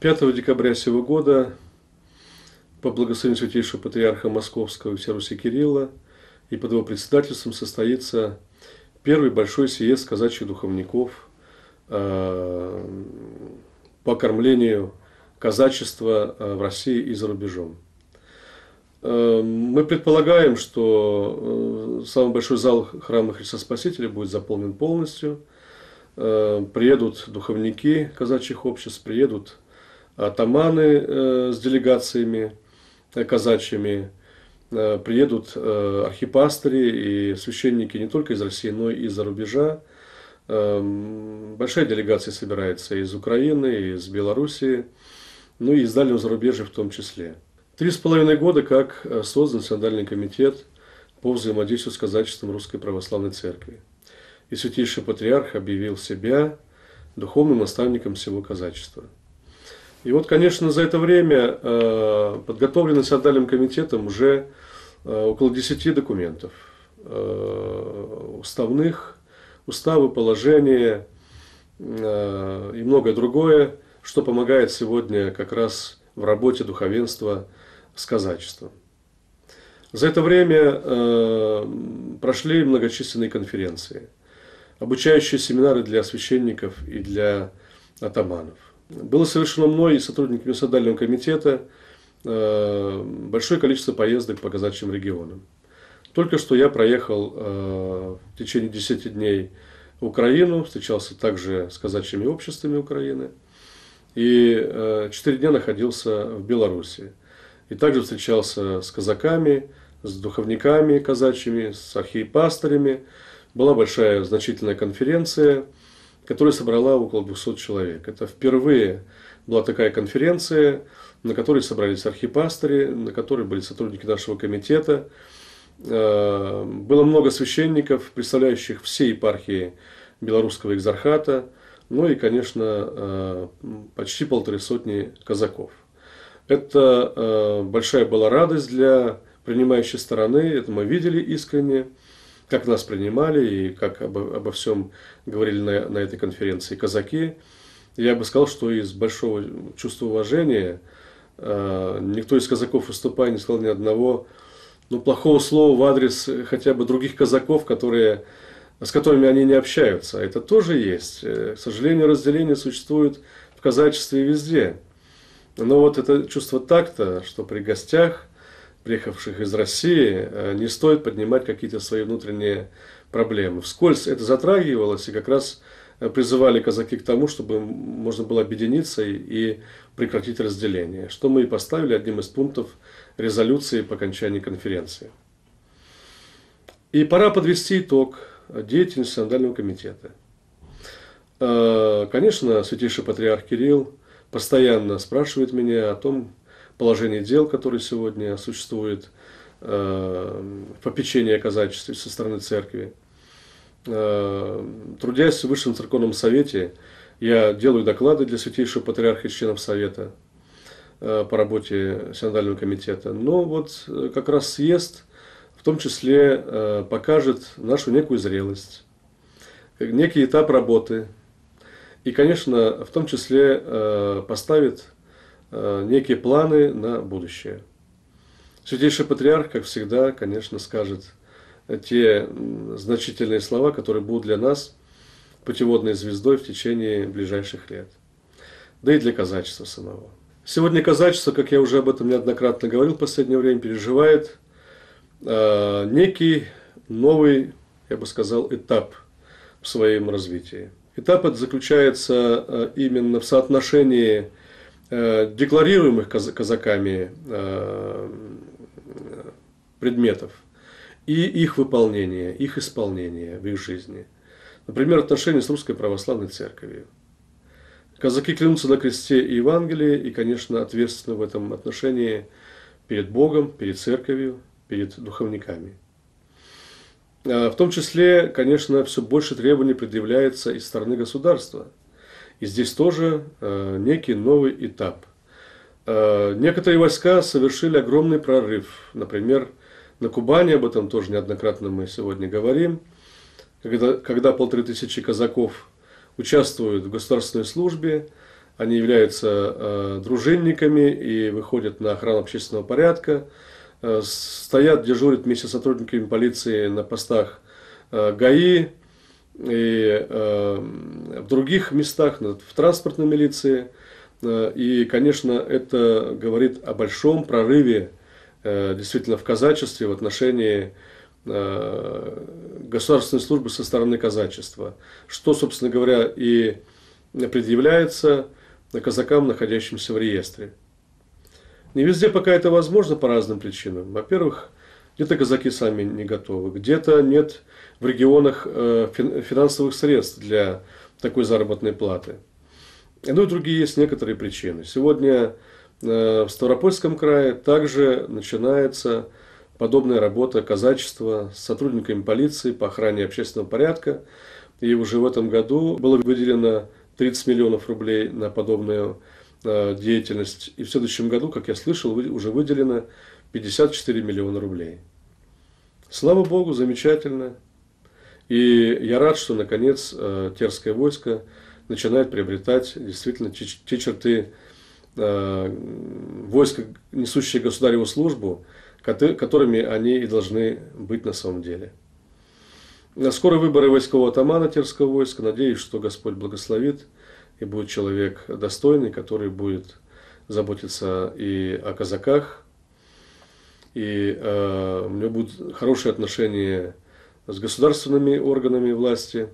5 декабря сего года по благословению Святейшего Патриарха Московского и Руси Кирилла и под его председательством состоится первый большой съезд казачьих духовников э, по кормлению казачества э, в России и за рубежом. Э, мы предполагаем, что самый большой зал храма Христа Спасителя будет заполнен полностью. Приедут духовники казачьих обществ, приедут атаманы э, с делегациями э, казачьими, э, приедут архипастыри и священники не только из России, но и из-за рубежа. Эм, большая делегация собирается из Украины, из Белоруссии, ну и из дальнего зарубежья в том числе. Три с половиной года как создан Национальный комитет по взаимодействию с казачеством Русской Православной Церкви. И Святейший Патриарх объявил себя духовным наставником всего казачества – и вот, конечно, за это время подготовлено э, подготовлены комитетом уже э, около 10 документов э, уставных, уставы, положения и многое другое, что помогает сегодня как раз в работе духовенства с казачеством. За это время прошли многочисленные конференции, обучающие семинары для священников и для атаманов. Было совершено мной и сотрудниками Садального комитета э, большое количество поездок по казачьим регионам. Только что я проехал э, в течение 10 дней Украину, встречался также с казачьими обществами Украины и 4 э, дня находился в Белоруссии. И также встречался с казаками, с духовниками казачьими, с архиепастырями. Была большая значительная конференция – которая собрала около 200 человек. Это впервые была такая конференция, на которой собрались архипастыри, на которой были сотрудники нашего комитета. Э, было много священников, представляющих все епархии белорусского экзархата, ну и, конечно, э, почти полторы сотни казаков. Это э, большая была радость для принимающей стороны, это мы видели искренне как нас принимали и как обо, обо всем говорили на, на этой конференции казаки. Я бы сказал, что из большого чувства уважения э, никто из казаков выступая не сказал ни одного ну, плохого слова в адрес хотя бы других казаков, которые, с которыми они не общаются. Это тоже есть. Э, к сожалению, разделение существует в казачестве везде. Но вот это чувство такта, что при гостях – приехавших из России, э, не стоит поднимать какие-то свои внутренние проблемы. Вскользь это затрагивалось, и как раз э, призывали казаки к тому, чтобы можно было объединиться и прекратить разделение, что мы и поставили одним из пунктов резолюции по окончании конференции. И пора подвести итог деятельности Сандального комитета. Э, конечно, святейший патриарх Кирилл постоянно спрашивает меня о том, положение дел, которое сегодня существует э, попечение попечении со стороны церкви. Э, трудясь в Высшем Церковном Совете, я делаю доклады для Святейшего Патриарха и членов Совета э, по работе Синодального комитета. Но вот как раз съезд в том числе покажет нашу некую зрелость, некий этап работы. И, конечно, в том числе поставит Э, некие планы на будущее. Святейший Патриарх, как всегда, конечно, скажет те значительные слова, которые будут для нас путеводной звездой в течение ближайших лет. Да и для казачества самого. Сегодня казачество, как я уже об этом неоднократно говорил в последнее время, переживает э, некий новый, я бы сказал, этап в своем развитии. Этап этот заключается э, именно в соотношении Э, декларируемых казаками э, предметов и их выполнение, их исполнение в их жизни. Например, отношения с Русской Православной Церковью. Казаки клянутся на кресте и Евангелии, и, конечно, ответственны в этом отношении перед Богом, перед Церковью, перед духовниками. Э, в том числе, конечно, все больше требований предъявляется из стороны государства – и здесь тоже э, некий новый этап. Э, некоторые войска совершили огромный прорыв. Например, на Кубани, об этом тоже неоднократно мы сегодня говорим, когда, когда полторы тысячи казаков участвуют в государственной службе, они являются э, дружинниками и выходят на охрану общественного порядка, э, стоят, дежурят вместе с сотрудниками полиции на постах э, ГАИ, и э, в других местах, в транспортной милиции. Э, и, конечно, это говорит о большом прорыве э, действительно в казачестве в отношении э, государственной службы со стороны казачества, что, собственно говоря, и предъявляется казакам, находящимся в реестре. Не везде пока это возможно по разным причинам. Во-первых, э, где-то казаки сами не готовы, где-то нет в регионах э, финансовых средств для такой заработной платы. Ну и другие есть некоторые причины. Сегодня э, в Ставропольском крае также начинается подобная работа казачества с сотрудниками полиции по охране общественного порядка. И уже в этом году было выделено 30 миллионов рублей на подобную э, деятельность. И в следующем году, как я слышал, уже выделено 54 миллиона рублей. Слава Богу, замечательно. И я рад, что наконец э, терское войско начинает приобретать действительно те черты э, войска, несущие государеву службу, которыми они и должны быть на самом деле. Скоро выборы войскового атамана Терского войска. Надеюсь, что Господь благословит и будет человек достойный, который будет заботиться и о казаках, и э, у меня будут хорошие отношения с государственными органами власти,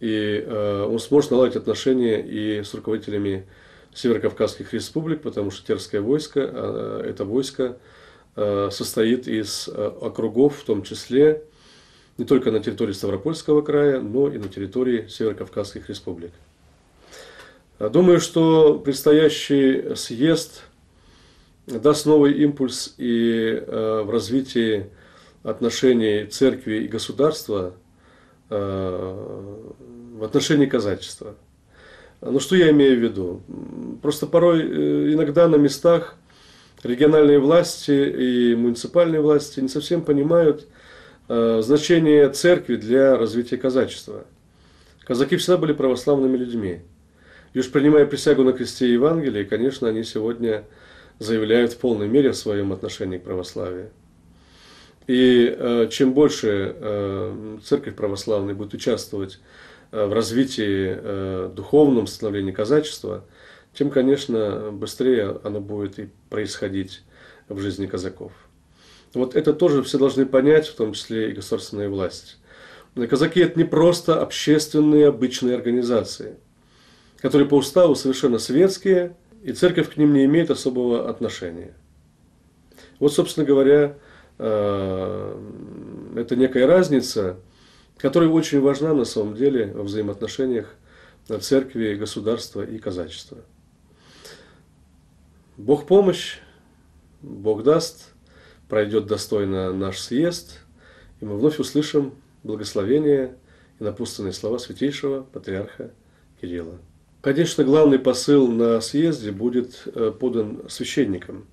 и э, он сможет наладить отношения и с руководителями северокавказских республик, потому что терское войско, а, э, это войско э, состоит из э, округов, в том числе не только на территории Ставропольского края, но и на территории северокавказских республик. Думаю, что предстоящий съезд – даст новый импульс и э, в развитии отношений церкви и государства э, в отношении казачества. Ну что я имею в виду? Просто порой э, иногда на местах региональные власти и муниципальные власти не совсем понимают значение церкви для развития казачества. Казаки всегда были православными людьми. И уж принимая присягу на кресте Евангелия, конечно, они сегодня заявляют в полной мере в своем отношении к православию. И э, чем больше э, церковь православная будет участвовать э, в развитии э, духовном становлении казачества, тем, конечно, быстрее оно будет и происходить в жизни казаков. Вот это тоже все должны понять, в том числе и государственная власть. казаки – это не просто общественные обычные организации, которые по уставу совершенно светские, и церковь к ним не имеет особого отношения. Вот, собственно говоря, э, это некая разница, которая очень важна на самом деле во взаимоотношениях церкви, государства и казачества. Бог помощь, Бог даст, пройдет достойно наш съезд, и мы вновь услышим благословение и напутственные слова святейшего патриарха Кирилла. Конечно, главный посыл на съезде будет э, подан священникам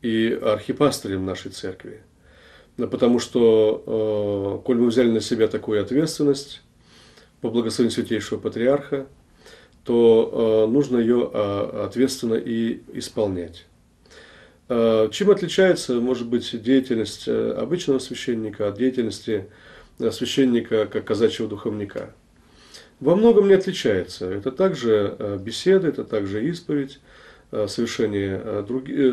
и архипастырем нашей церкви. Ну, потому что, э, коль мы взяли на себя такую ответственность по благословению Святейшего Патриарха, то э, нужно ее а, ответственно и исполнять. Чем отличается, может быть, деятельность обычного священника от деятельности священника как казачьего духовника? во многом не отличается. Это также э, беседы, это также исповедь, э, совершение э,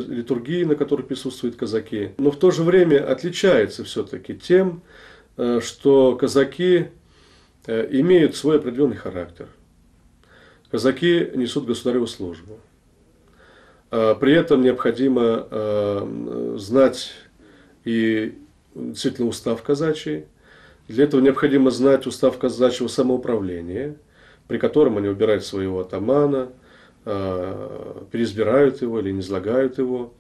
литургии, на которой присутствуют казаки. Но в то же время отличается все-таки тем, что казаки имеют свой определенный характер. Казаки несут государеву службу. При этом необходимо знать и действительно устав казачий, для этого необходимо знать устав казачьего самоуправления, при котором они убирают своего атамана, э, переизбирают его или не низлагают его,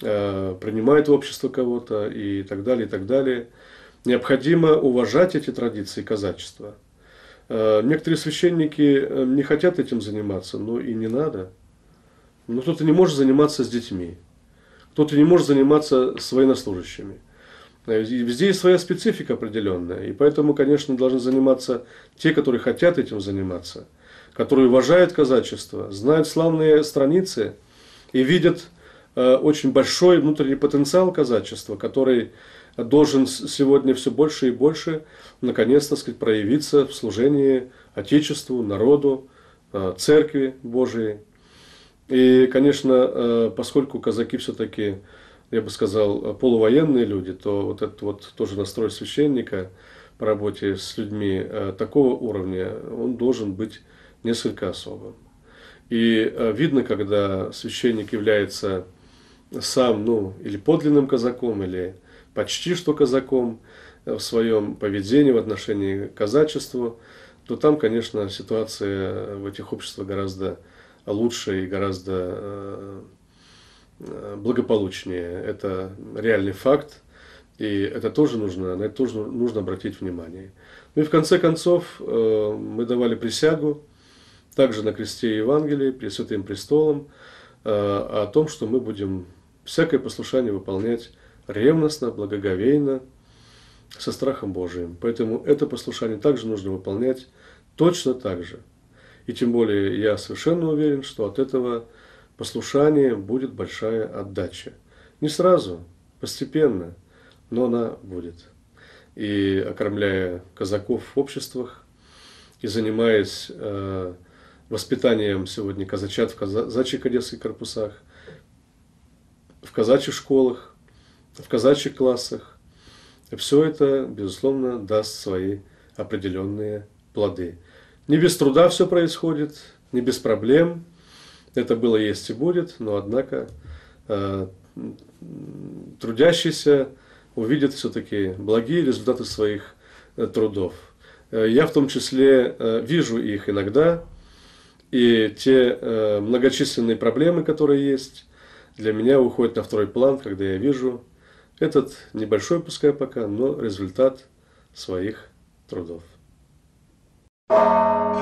э, принимают в общество кого-то и так далее, и так далее. Необходимо уважать эти традиции казачества. Э, некоторые священники не хотят этим заниматься, но и не надо. Но кто-то не может заниматься с детьми, кто-то не может заниматься с военнослужащими – Везде есть своя специфика определенная, и поэтому, конечно, должны заниматься те, которые хотят этим заниматься, которые уважают казачество, знают славные страницы и видят э, очень большой внутренний потенциал казачества, который должен сегодня все больше и больше, наконец, то сказать, проявиться в служении Отечеству, народу, э, Церкви Божией. И, конечно, э, поскольку казаки все-таки я бы сказал, полувоенные люди, то вот этот вот тоже настрой священника по работе с людьми э, такого уровня, он должен быть несколько особым. И э, видно, когда священник является сам, ну, или подлинным казаком, или почти что казаком э, в своем поведении, в отношении к казачеству, то там, конечно, ситуация в этих обществах гораздо лучше и гораздо Э, благополучнее. Это реальный факт, и это тоже нужно, на это тоже нужно обратить внимание. Ну и в конце концов э, мы давали присягу, также на кресте Евангелии, перед Святым Престолом, э, о том, что мы будем всякое послушание выполнять ревностно, благоговейно, со страхом Божиим. Поэтому это послушание также нужно выполнять точно так же. И тем более я совершенно уверен, что от этого Послушание будет большая отдача. Не сразу, постепенно, но она будет. И окормляя казаков в обществах, и занимаясь э, воспитанием сегодня казачат в казачьих одесских корпусах, в казачьих школах, в казачьих классах, все это, безусловно, даст свои определенные плоды. Не без труда все происходит, не без проблем – это было, есть и будет, но однако э, трудящийся увидит все-таки благие результаты своих э, трудов. Э, я в том числе э, вижу их иногда, и те э, многочисленные проблемы, которые есть, для меня уходят на второй план, когда я вижу этот небольшой, пускай пока, но результат своих трудов. thank you